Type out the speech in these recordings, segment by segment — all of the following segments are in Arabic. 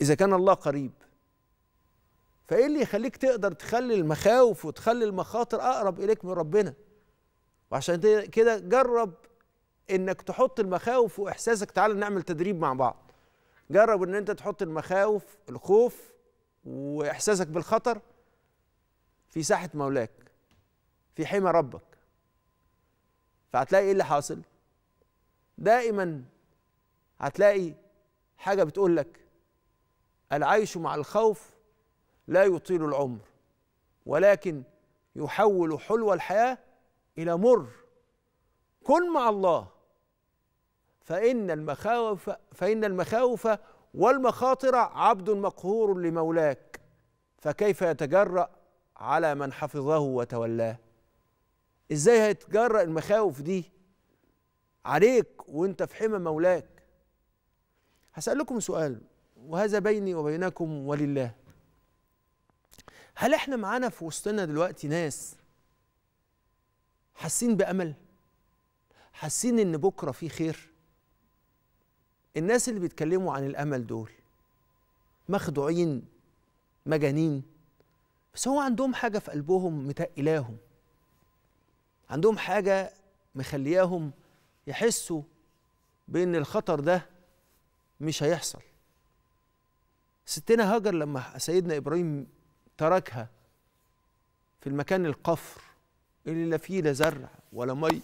إذا كان الله قريب فإيه اللي يخليك تقدر تخلي المخاوف وتخلي المخاطر أقرب إليك من ربنا وعشان كده جرب إنك تحط المخاوف وإحساسك تعالى نعمل تدريب مع بعض جرب إن أنت تحط المخاوف الخوف وإحساسك بالخطر في ساحة مولاك في حمى ربك فهتلاقي إيه اللي حاصل دائما هتلاقي حاجة بتقول لك العيش مع الخوف لا يطيل العمر ولكن يحول حلو الحياه الى مر كن مع الله فان المخاوف فان المخاوف والمخاطر عبد مقهور لمولاك فكيف يتجرأ على من حفظه وتولاه ازاي هيتجرأ المخاوف دي عليك وانت في حمى مولاك هسألكم سؤال وهذا بيني وبينكم ولله هل احنا معانا في وسطنا دلوقتي ناس حاسين بامل حاسين ان بكره في خير الناس اللي بيتكلموا عن الامل دول مخدوعين مجانين بس هو عندهم حاجه في قلبهم متقلاهم عندهم حاجه مخلياهم يحسوا بان الخطر ده مش هيحصل ستنا هاجر لما سيدنا إبراهيم تركها في المكان القفر اللي لا فيه لا زرع ولا مي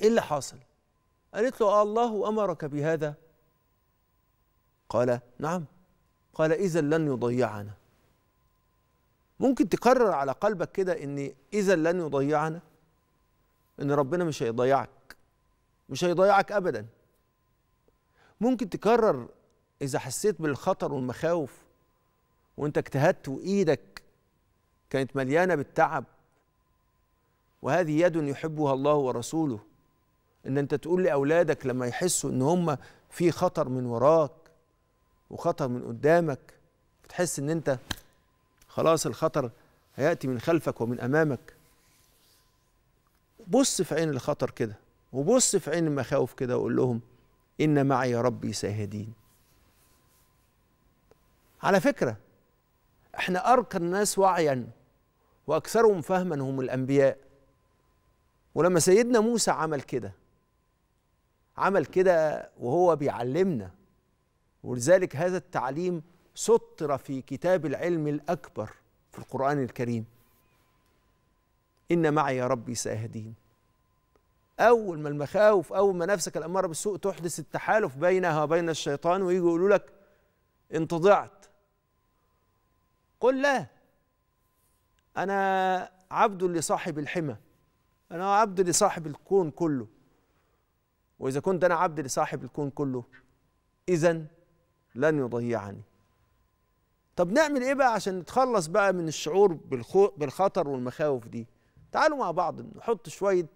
ايه اللي حاصل قالت له الله امرك بهذا قال نعم قال اذا لن يضيعنا ممكن تقرر على قلبك كده ان اذا لن يضيعنا ان ربنا مش هيضيعك مش هيضيعك ابدا ممكن تكرر إذا حسيت بالخطر والمخاوف وأنت اجتهدت وإيدك كانت مليانة بالتعب وهذه يد يحبها الله ورسوله إن أنت تقول لأولادك لما يحسوا إن هم في خطر من وراك وخطر من قدامك بتحس إن أنت خلاص الخطر هيأتي من خلفك ومن أمامك بص في عين الخطر كده وبص في عين المخاوف كده وقول لهم إن معي ربي ساهدين على فكرة احنا أرقى الناس وعيا وأكثرهم فهما هم الأنبياء ولما سيدنا موسى عمل كده عمل كده وهو بيعلمنا ولذلك هذا التعليم سطر في كتاب العلم الأكبر في القرآن الكريم إن معي يا ربي سيهدين أول ما المخاوف أول ما نفسك الأمارة بالسوء تحدث التحالف بينها وبين الشيطان ويجوا يقولوا لك أنت ضعت قل لا أنا عبد لصاحب الحمى أنا عبد لصاحب الكون كله وإذا كنت أنا عبد لصاحب الكون كله إذا لن يضيعني طب نعمل إيه بقى عشان نتخلص بقى من الشعور بالخطر والمخاوف دي تعالوا مع بعض نحط شوية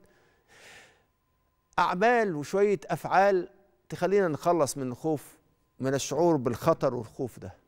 أعمال وشوية أفعال تخلينا نخلص من الخوف من الشعور بالخطر والخوف ده